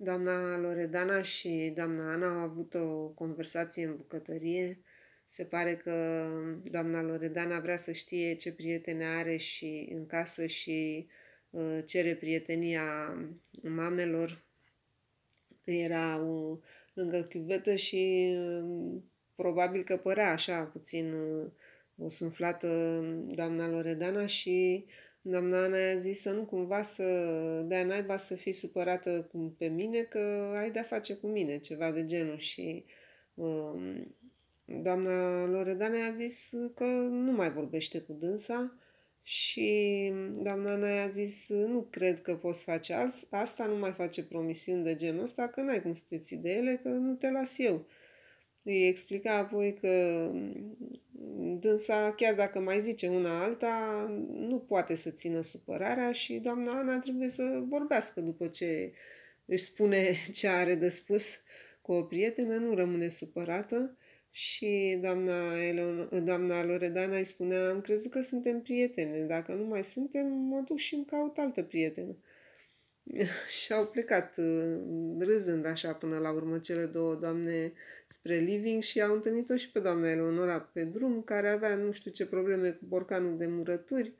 Doamna Loredana și doamna Ana au avut o conversație în bucătărie. Se pare că doamna Loredana vrea să știe ce prietene are și în casă și uh, cere prietenia mamelor. Era o, lângă chiuvetă și uh, probabil că părea așa puțin uh, o sunflată doamna Loredana și uh, Doamna Ana a zis să nu cumva să dea naiba să fii supărată pe mine, că ai de-a face cu mine, ceva de genul. Și um, doamna Loredana a zis că nu mai vorbește cu dânsa și doamna Ana a zis nu cred că poți face asta, nu mai face promisiuni de genul ăsta, că n-ai cum să te ții de ele, că nu te las eu. Îi explica apoi că Dânsa, chiar dacă mai zice una alta, nu poate să țină supărarea și doamna Ana trebuie să vorbească după ce își spune ce are de spus cu o prietenă, nu rămâne supărată și doamna, Elon, doamna Loredana îi spunea, am crezut că suntem prietene, dacă nu mai suntem, mă duc și îmi caut altă prietenă. și au plecat uh, râzând așa până la urmă cele două doamne spre living și au întâlnit-o și pe doamna Eleonora pe drum, care avea nu știu ce probleme cu borcanul de murături.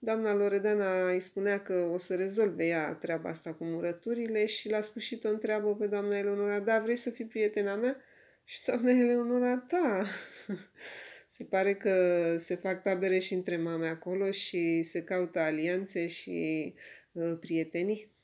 Doamna Loredana îi spunea că o să rezolve ea treaba asta cu murăturile și la sfârșit o întreabă pe doamna Eleonora, da, vrei să fii prietena mea? Și doamna Eleonora, da. se pare că se fac tabere și între mame acolo și se caută alianțe și uh, prietenii.